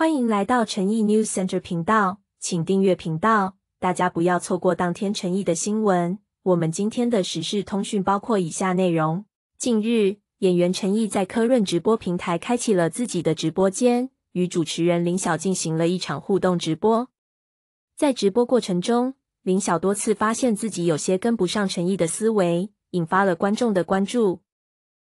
欢迎来到诚毅 News Center 频道，请订阅频道，大家不要错过当天诚毅的新闻。我们今天的时事通讯包括以下内容：近日，演员陈毅在科润直播平台开启了自己的直播间，与主持人林晓进行了一场互动直播。在直播过程中，林晓多次发现自己有些跟不上陈毅的思维，引发了观众的关注。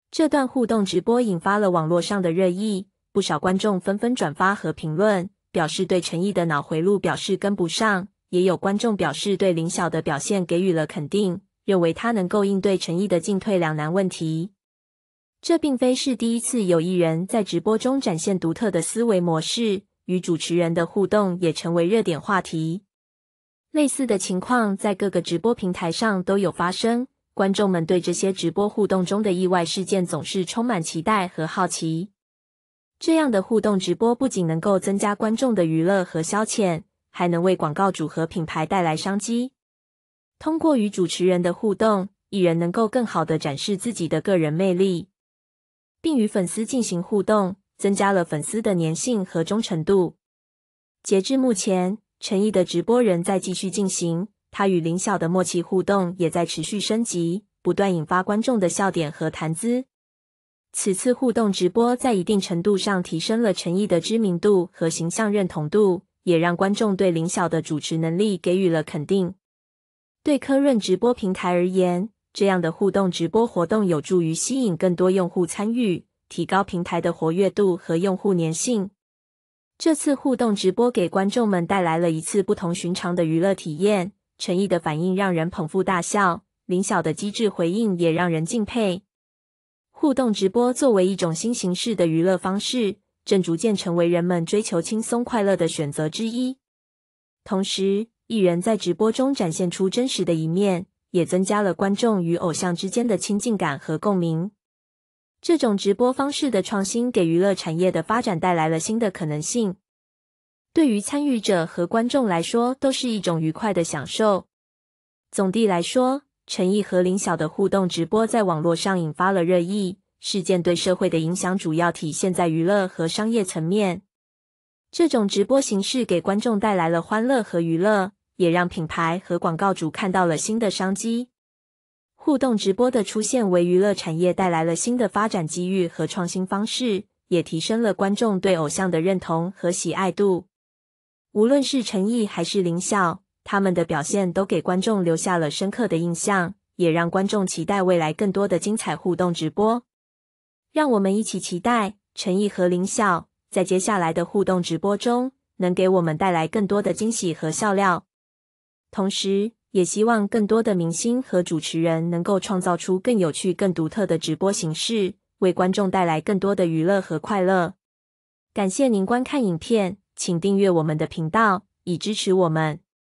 这段互动直播引发了网络上的热议。不少观众纷纷转发和评论，表示对陈毅的脑回路表示跟不上。也有观众表示对林晓的表现给予了肯定，认为他能够应对陈毅的进退两难问题。这并非是第一次有艺人在直播中展现独特的思维模式，与主持人的互动也成为热点话题。类似的情况在各个直播平台上都有发生，观众们对这些直播互动中的意外事件总是充满期待和好奇。这样的互动直播不仅能够增加观众的娱乐和消遣，还能为广告主和品牌带来商机。通过与主持人的互动，艺人能够更好的展示自己的个人魅力，并与粉丝进行互动，增加了粉丝的粘性和忠诚度。截至目前，陈毅的直播仍在继续进行，他与林晓的默契互动也在持续升级，不断引发观众的笑点和谈资。此次互动直播在一定程度上提升了陈毅的知名度和形象认同度，也让观众对林晓的主持能力给予了肯定。对科润直播平台而言，这样的互动直播活动有助于吸引更多用户参与，提高平台的活跃度和用户粘性。这次互动直播给观众们带来了一次不同寻常的娱乐体验，陈毅的反应让人捧腹大笑，林晓的机智回应也让人敬佩。互动直播作为一种新形式的娱乐方式，正逐渐成为人们追求轻松快乐的选择之一。同时，艺人在直播中展现出真实的一面，也增加了观众与偶像之间的亲近感和共鸣。这种直播方式的创新，给娱乐产业的发展带来了新的可能性。对于参与者和观众来说，都是一种愉快的享受。总的来说，陈毅和林晓的互动直播在网络上引发了热议。事件对社会的影响主要体现在娱乐和商业层面。这种直播形式给观众带来了欢乐和娱乐，也让品牌和广告主看到了新的商机。互动直播的出现为娱乐产业带来了新的发展机遇和创新方式，也提升了观众对偶像的认同和喜爱度。无论是陈毅还是林晓。他们的表现都给观众留下了深刻的印象，也让观众期待未来更多的精彩互动直播。让我们一起期待陈毅和林晓在接下来的互动直播中能给我们带来更多的惊喜和笑料。同时，也希望更多的明星和主持人能够创造出更有趣、更独特的直播形式，为观众带来更多的娱乐和快乐。感谢您观看影片，请订阅我们的频道以支持我们。